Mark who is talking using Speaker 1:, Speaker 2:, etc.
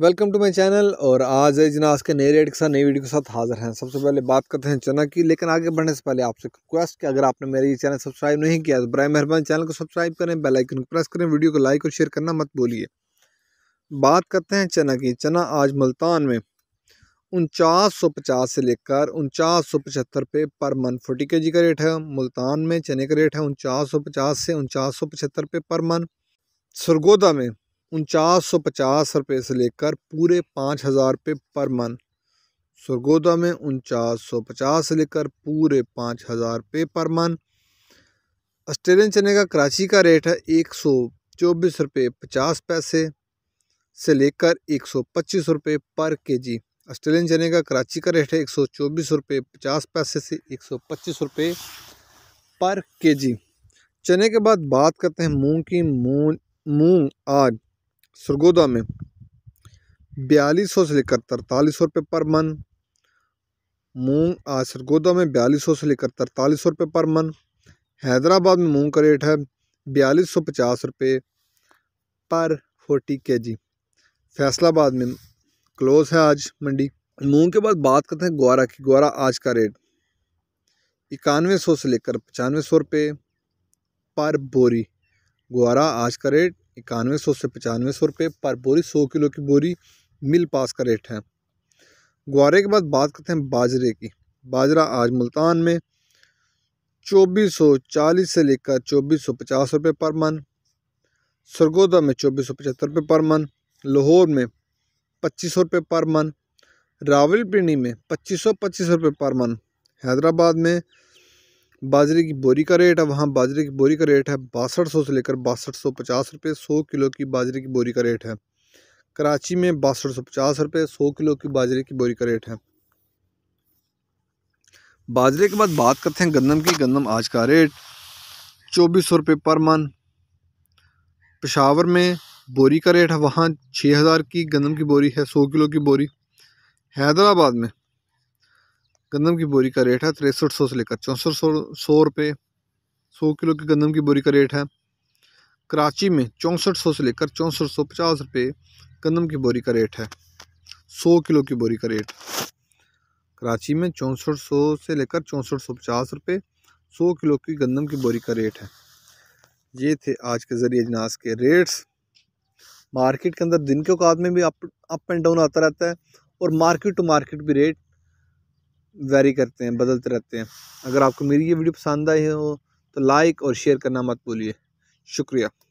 Speaker 1: welcome to my channel और आज जनाज के नए रेट के साथ नई वीडियो के साथ हाजिर हैं सबसे पहले बात करते हैं चना की लेकिन आगे बढ़ने से पहले आपसे रिक्वेस्ट कि अगर आपने मेरे ये चैनल सब्सक्राइब नहीं किया तो बर मेहरबान चैनल को सब्सक्राइब करें बेल आइकन को प्रेस करें वीडियो को लाइक और शेयर करना मत बोलिए बात करते हैं चना की चना आज मुल्तान में उनचास से लेकर उनचास रुपये पर मन फोटी के जी का रेट है मुल्तान में चने का रेट है उनचास से उनचास रुपये पर मन सरगोदा में उनचास सौ पचास रुपये से लेकर पूरे पाँच हज़ार रुपये पर मन सरगोदा में उनचास सौ पचास से लेकर पूरे पाँच हज़ार रुपये पर मन ऑस्ट्रेलियन चने का कराची का रेट है एक सौ चौबीस रुपये पचास पैसे से लेकर एक सौ पच्चीस रुपये पर केजी ऑस्ट्रेलियन चने का कराची का रेट है एक सौ चौबीस रुपये पचास पैसे से एक सौ पच्चीस रुपये पर केजी चने के बाद बात करते हैं मूंग की मूंग मूंग आज सरगोदा में बयालीस सौ से लेकर तरतालीस सौ रुपये पर मन मूंग आज सरगोदा में बयालीस सौ से लेकर तरतालीस सौ रुपये पर मन हैदराबाद में मूंग का रेट है बयालीस सौ पचास रुपये पर फोर्टी के जी फैसलाबाद में क्लोज है आज मंडी मूंग के बाद बात करते हैं ग्वारा की ग्वारा आज का रेट इक्यानवे सौ से लेकर पचानवे सौ रुपये पर बोरी ग्वारा आज का रेट इक्यानवे सौ से पचानवे सौ रुपये पर बोरी सौ किलो की बोरी मिल पास का रेट है ग्वारे के बाद बात करते हैं बाजरे की बाजरा आज मुल्तान में चौबीस सौ चालीस से लेकर चौबीस सौ पचास रुपये पर मन सरगोदा में चौबीस सौ पचहत्तर रुपये पर मन लाहौर में पच्चीस सौ रुपये पर मन रावलपिंडी में पच्चीस सौ पच्चीस रुपये पर मन हैदराबाद में बाजरे की बोरी का रेट है वहाँ बाजरे की बोरी का रेट है बासठ सौ से लेकर बासठ सौ पचास रुपये सौ किलो की बाजरे की बोरी का रेट है कराची में बासठ सौ पचास रुपये सौ किलो की बाजरे की बोरी का रेट है बाजरे के बाद बात करते हैं गंदम की गंदम आज का रेट चौबीस सौ रुपये पर मन पेशावर में बोरी का रेट है वहाँ छः हज़ार की गंदम की बोरी है सौ किलो की बोरी हैदराबाद में गंदम की बोरी का रेट है तिरसठ सौ से लेकर चौंसठ सौ सौ रुपये सौ किलो की गंदम की बोरी का रेट है कराची में चौंसठ सौ से लेकर चौंसठ सौ पचास रुपये गंदम की बोरी का रेट है सौ किलो की बोरी का रेट कराची में चौंसठ सौ से लेकर चौंसठ सौ पचास रुपये सौ किलो की गंदम की बोरी का रेट है ये थे आज के ज़रिए अजनास के रेट्स मार्केट के अंदर दिन के औकात में भी अप अप एंड डाउन आता रहता है और मार्केट टू मार्केट भी रेट वेरी करते हैं बदलते रहते हैं अगर आपको मेरी ये वीडियो पसंद आई हो तो लाइक और शेयर करना मत भूलिए शुक्रिया